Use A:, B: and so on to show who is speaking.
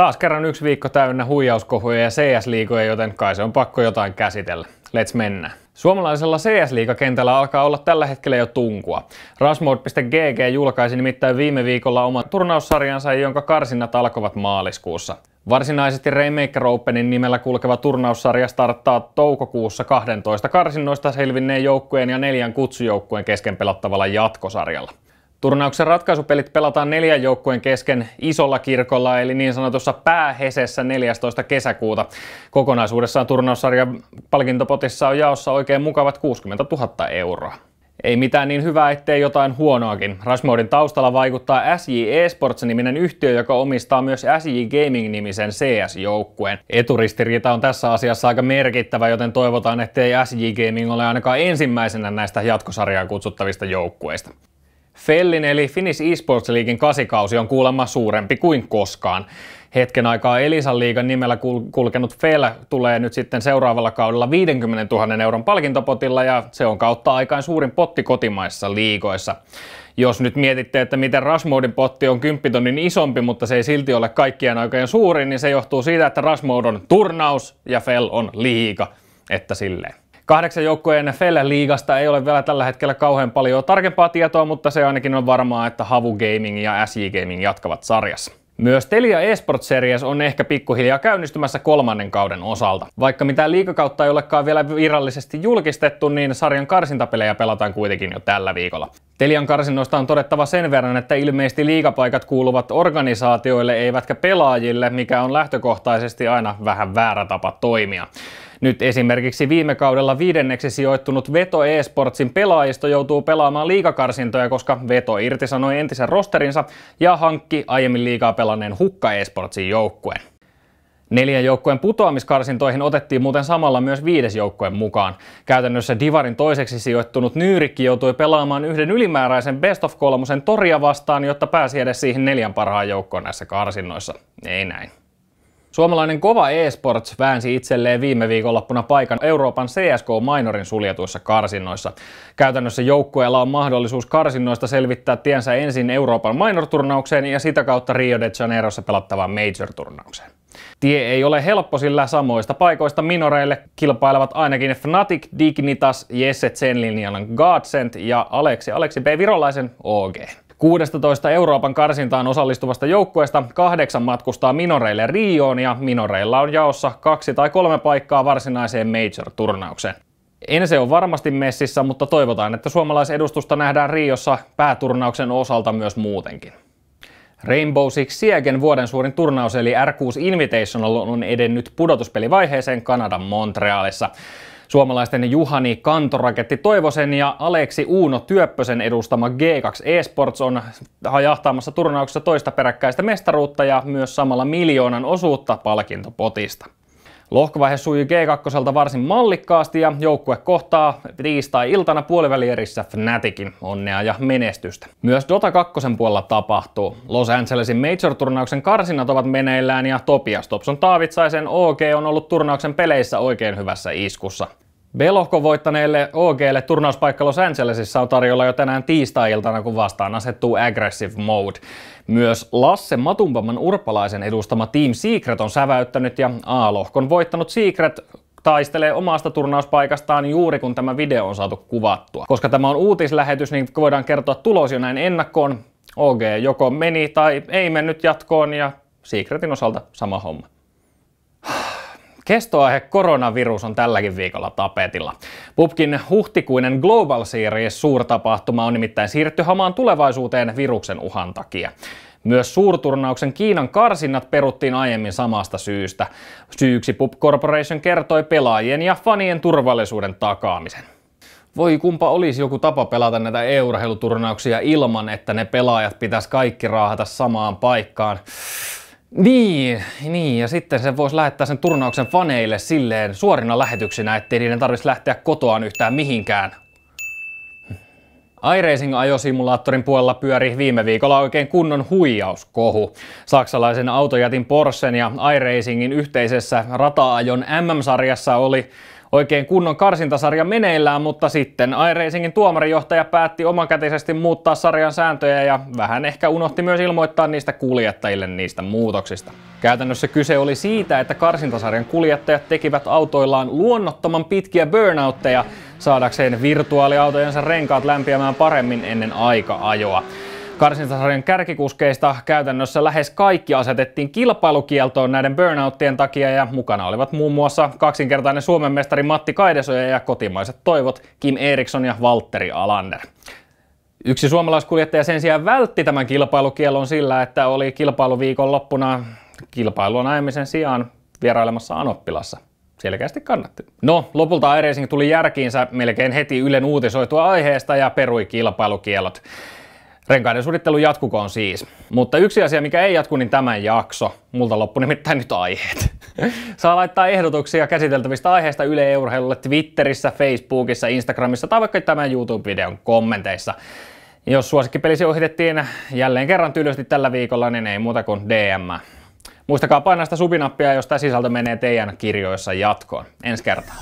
A: Taas kerran yksi viikko täynnä huijauskohuja ja CS-liigoja, joten kai se on pakko jotain käsitellä. Let's mennä. Suomalaisella CS-liigakentällä alkaa olla tällä hetkellä jo tunkua. Rasmode.gg julkaisi nimittäin viime viikolla oman turnaussarjansa, jonka karsinnat alkoivat maaliskuussa. Varsinaisesti Remaker Openin nimellä kulkeva turnaussarja starttaa toukokuussa 12 karsinnoista selvinneen joukkueen ja neljän kutsujoukkueen kesken pelattavalla jatkosarjalla. Turnauksen ratkaisupelit pelataan neljän joukkueen kesken isolla kirkolla, eli niin sanotussa päähesessä 14. kesäkuuta. Kokonaisuudessaan turnaussarjan palkintopotissa on jaossa oikein mukavat 60 000 euroa. Ei mitään niin hyvää, ettei jotain huonoakin. Rasmodin taustalla vaikuttaa SJ Esports-niminen yhtiö, joka omistaa myös SJ Gaming-nimisen CS-joukkueen. Eturistiriita on tässä asiassa aika merkittävä, joten toivotaan, ettei SJ Gaming ole ainakaan ensimmäisenä näistä jatkosarjaa kutsuttavista joukkueista. Fellin eli Finnish Esports Leaguein kasikausi on kuulemma suurempi kuin koskaan. Hetken aikaa Elisan liigan nimellä kulkenut Fell tulee nyt sitten seuraavalla kaudella 50 000 euron palkintopotilla ja se on kautta aikaan suurin potti kotimaissa liigoissa. Jos nyt mietitte, että miten Rasmodin potti on 10 tonnin isompi, mutta se ei silti ole kaikkien aikojen suurin, niin se johtuu siitä, että Rasmod on turnaus ja Fell on liiga. Että silleen. Kahdeksan joukkueen NFL-liigasta ei ole vielä tällä hetkellä kauhean paljon tarkempaa tietoa, mutta se ainakin on varmaa, että Havu Gaming ja SJ Gaming jatkavat sarjassa. Myös Telia Esports Series on ehkä pikkuhiljaa käynnistymässä kolmannen kauden osalta. Vaikka mitään liikakautta ei olekaan vielä virallisesti julkistettu, niin sarjan karsintapelejä pelataan kuitenkin jo tällä viikolla. Telian karsinnoista on todettava sen verran, että ilmeisesti liikapaikat kuuluvat organisaatioille eivätkä pelaajille, mikä on lähtökohtaisesti aina vähän väärä tapa toimia. Nyt esimerkiksi viime kaudella viidenneksi sijoittunut Veto eSportsin pelaajisto joutuu pelaamaan liikakarsintoja, koska Veto irtisanoi entisen rosterinsa ja hankki aiemmin liikaa pelanneen Hukka eSportsin joukkueen. Neljän joukkueen putoamiskarsintoihin otettiin muuten samalla myös viides joukkueen mukaan. Käytännössä Divarin toiseksi sijoittunut Nyyrikki joutui pelaamaan yhden ylimääräisen Best of kolmosen toria vastaan, jotta pääsi edes siihen neljän parhaan joukkoon näissä karsinnoissa. Ei näin. Suomalainen kova eSports väänsi itselleen viime viikonloppuna paikan Euroopan CSK-mainorin suljetuissa karsinnoissa. Käytännössä joukkueella on mahdollisuus karsinnoista selvittää tiensä ensin Euroopan Minor-turnaukseen ja sitä kautta Rio de Janeirossa pelattavaan major-turnaukseen. Tie ei ole helppo, sillä samoista paikoista minoreille kilpailevat ainakin Fnatic, Dignitas, Jesse Zenlinjanan Godsent ja Aleksi Aleksi B. Virolaisen OG. 16 Euroopan karsintaan osallistuvasta joukkueesta kahdeksan matkustaa minoreille Rioon ja minoreilla on jaossa kaksi tai kolme paikkaa varsinaiseen major-turnaukseen. Ense on varmasti messissä, mutta toivotaan, että suomalaisedustusta nähdään Riossa pääturnauksen osalta myös muutenkin. Rainbow Six Siegen vuoden suurin turnaus eli R6 Invitational on edennyt pudotuspelivaiheeseen Kanadan Montrealissa. Suomalaisten Juhani Kantoraketti Toivosen ja Aleksi Uuno Työppösen edustama G2 Esports on hajahtaamassa turnauksessa toista peräkkäistä mestaruutta ja myös samalla miljoonan osuutta palkintopotista. Lohkovaihe sujui G2 varsin mallikkaasti ja joukkue kohtaa tiistai-iltana puolivälierissä Fnaticin. Onnea ja menestystä. Myös Dota 2 puolella tapahtuu. Los Angelesin Major-turnauksen karsinat ovat meneillään ja Topias Topson Taavitsaisen OG on ollut turnauksen peleissä oikein hyvässä iskussa. Belohko voittaneelle OGlle turnauspaikka Los Angelesissa on tarjolla jo tänään tiistai-iltana, kun vastaan asettuu Aggressive Mode. Myös Lasse Matumpamman urpalaisen edustama Team Secret on säväyttänyt ja A-lohkon voittanut Secret taistelee omasta turnauspaikastaan juuri kun tämä video on saatu kuvattua. Koska tämä on uutislähetys, niin voidaan kertoa tulos jo näin ennakkoon. OG joko meni tai ei mennyt jatkoon ja Secretin osalta sama homma. Kestoaihe koronavirus on tälläkin viikolla tapetilla. Pupkin huhtikuinen Global Series suurtapahtuma on nimittäin siirretty hamaan tulevaisuuteen viruksen uhan takia. Myös suurturnauksen Kiinan karsinnat peruttiin aiemmin samasta syystä. Syyksi Pup Corporation kertoi pelaajien ja fanien turvallisuuden takaamisen. Voi kumpa olisi joku tapa pelata näitä e-urheiluturnauksia ilman, että ne pelaajat pitäisi kaikki raahata samaan paikkaan. Niin, niin, ja sitten se voisi lähettää sen turnauksen faneille silleen suorina lähetyksinä, ettei niiden tarvitsisi lähteä kotoaan yhtään mihinkään. iRacing-ajosimulaattorin puolella pyöri viime viikolla oikein kunnon huijauskohu. Saksalaisen autojätin Porschen ja iRacingin yhteisessä rataajon MM-sarjassa oli oikein kunnon karsintasarja meneillään, mutta sitten iRacingin tuomarijohtaja päätti omakätisesti muuttaa sarjan sääntöjä ja vähän ehkä unohti myös ilmoittaa niistä kuljettajille niistä muutoksista. Käytännössä kyse oli siitä, että karsintasarjan kuljettajat tekivät autoillaan luonnottoman pitkiä burnoutteja saadakseen virtuaaliautojensa renkaat lämpiämään paremmin ennen aika-ajoa. Karsintasarjan kärkikuskeista käytännössä lähes kaikki asetettiin kilpailukieltoon näiden burnouttien takia ja mukana olivat muun muassa kaksinkertainen Suomen mestari Matti Kaidesoja ja kotimaiset toivot Kim Eriksson ja Valtteri Alander. Yksi suomalaiskuljettaja sen sijaan vältti tämän kilpailukielon sillä, että oli kilpailuviikon loppuna kilpailun ajamisen sijaan vierailemassa Anoppilassa selkeästi kannatti. No, lopulta iRacing tuli järkiinsä melkein heti Ylen uutisoitua aiheesta ja perui kilpailukielot. Renkaiden suunnittelu jatkukoon siis. Mutta yksi asia, mikä ei jatku, niin tämän jakso. Multa loppu nimittäin nyt aiheet. Saa laittaa ehdotuksia käsiteltävistä aiheista Yle Eurheilulle Twitterissä, Facebookissa, Instagramissa tai vaikka tämän YouTube-videon kommenteissa. Jos suosikkipelisi ohitettiin jälleen kerran tylysti tällä viikolla, niin ei muuta kuin DM. Muistakaa painaa sitä subinappia, jos tämä sisältö menee teidän kirjoissa jatkoon. Ensi kertaan.